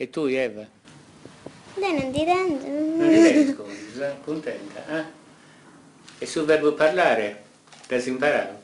E tu, Eva? Bene, non ti rendo. Non ti rendo, contenta, eh? E sul verbo parlare, ti has imparato?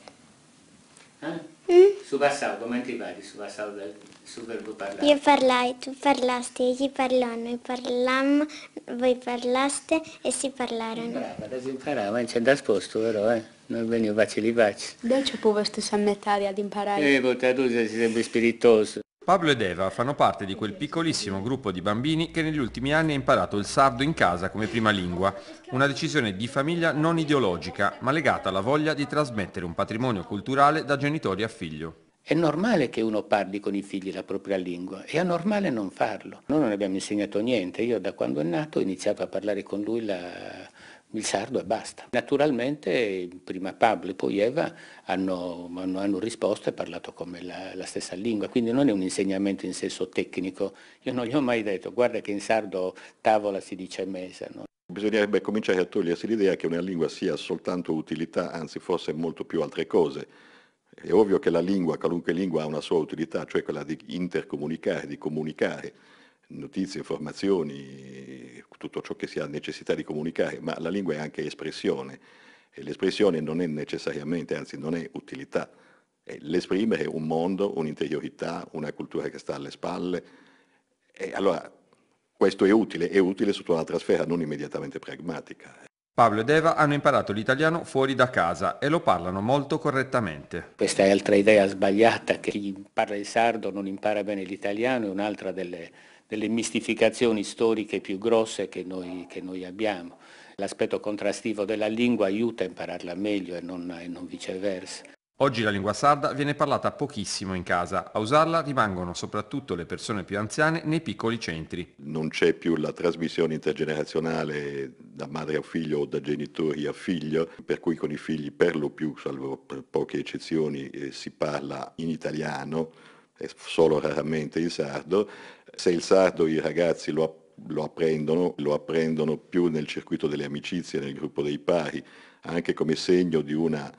Eh? Mm? Su passato, come ti pari su passato sul verbo parlare? Io parlai, tu parlaste, egli parlò, noi parlammo, voi parlaste e si parlarono. Brava, ti imparava, non c'è da sposto però, eh? Non venivo facili facili. Dove c'è puoi stare a metà di imparare? Eh, tu sei sempre spiritoso. Pablo ed Eva fanno parte di quel piccolissimo gruppo di bambini che negli ultimi anni ha imparato il sardo in casa come prima lingua, una decisione di famiglia non ideologica, ma legata alla voglia di trasmettere un patrimonio culturale da genitori a figlio. È normale che uno parli con i figli la propria lingua, è anormale non farlo. Noi non abbiamo insegnato niente, io da quando è nato ho iniziato a parlare con lui la, il sardo e basta. Naturalmente prima Pablo e poi Eva hanno, hanno, hanno risposto e parlato come la, la, stessa lingua, quindi non è un insegnamento in senso tecnico. Io non gli ho mai detto guarda che in sardo tavola si dice mesa. No? Bisognerebbe cominciare a togliersi l'idea che una lingua sia soltanto utilità, anzi forse molto più altre cose. È ovvio che la lingua, qualunque lingua, ha una sua utilità, cioè quella di intercomunicare, di comunicare notizie, informazioni, tutto ciò che si ha necessità di comunicare, ma la lingua è anche espressione e l'espressione non è necessariamente, anzi non è utilità, è l'esprimere un mondo, un'interiorità, una cultura che sta alle spalle. E allora questo è utile, è utile sotto un'altra sfera non immediatamente pragmatica. Pablo ed Eva hanno imparato l'italiano fuori da casa e lo parlano molto correttamente. Questa è altra idea sbagliata che chi parla il sardo non impara bene l'italiano è un'altra delle delle mistificazioni storiche più grosse che noi, che noi abbiamo. L'aspetto contrastivo della lingua aiuta a impararla meglio e non, e non viceversa. Oggi la lingua sarda viene parlata pochissimo in casa, a usarla rimangono soprattutto le persone più anziane nei piccoli centri. Non c'è più la trasmissione intergenerazionale da madre a figlio o da genitori a figlio, per cui con i figli per lo più, salvo poche eccezioni, eh, si parla in italiano, solo raramente in sardo, se il sardo i ragazzi lo, lo apprendono, lo apprendono più nel circuito delle amicizie, nel gruppo dei pari, anche come segno di una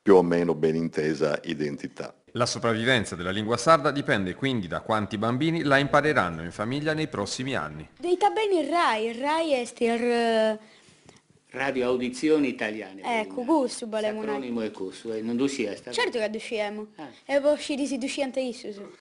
più o meno ben intesa identità. La sopravvivenza della lingua sarda dipende quindi da quanti bambini la impareranno in famiglia nei prossimi anni. Dei tabelli RAI, il RAI ester... Eh, Radio Audizioni Italiane. Ecco, curso volevamo. Acronimo è curso, eh, non dusciamo. Certo che dusciamo. Ah. E poi ci disi dusciante isso.